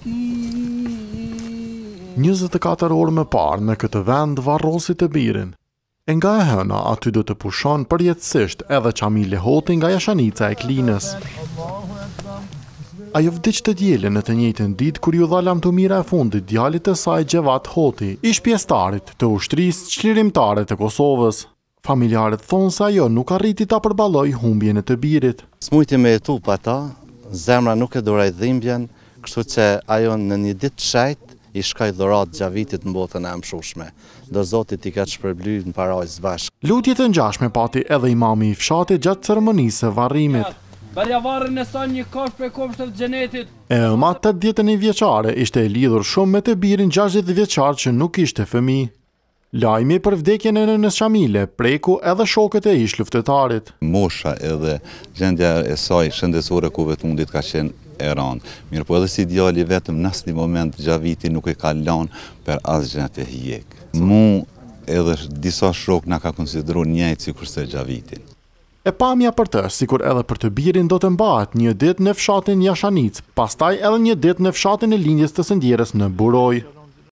24 orë më parë në këtë vend varrosi të birin. E nga e hëna aty do të pushon përjetësisht edhe qami lehoti nga jashanica e klinës. Ajo vdic të djeli në të njëjtën ditë kur ju dhalam të mira e fundit djalit të saj Gjevat Hoti, ish pjestarit të ushtris qlirimtare të Kosovës. Familjarët thonë se ajo nuk arriti ta përbaloj humbjen e të birit. Smujti me e tu pa ta, zemra nuk e doraj dhimbjen, kështu që ajo në një ditë shajt i shkaj dhurat gjavitit në botën e mëshushme, do zotit i ka që në parajs bashkë. Lutjet e njashme pati edhe imami i fshate gjatë cërmonisë e varimit. Bërja varën e sa një kosh për komshtë të gjenetit. E ëma të djetën i vjeqare ishte e lidhur shumë me të birin 60 vjeqarë që nuk ishte fëmi. Lajmi për vdekjen e në nëshamile, preku edhe shokët e ish luftetarit. Mosha edhe gjendja e saj shëndesore ku vetë mundit ka qenë e randë. Mirë po edhe si djali vetëm në asë një moment gjaviti nuk e kalon për asë gjënët e hjekë. Mu edhe disa shok nga ka konsideru njëjtë si kurse gjavitin. E pamja për të, si kur edhe për të birin do të mbahet një dit në fshatin Jashanic, pastaj edhe një dit në fshatin e lindjes të sëndjeres në Buroj.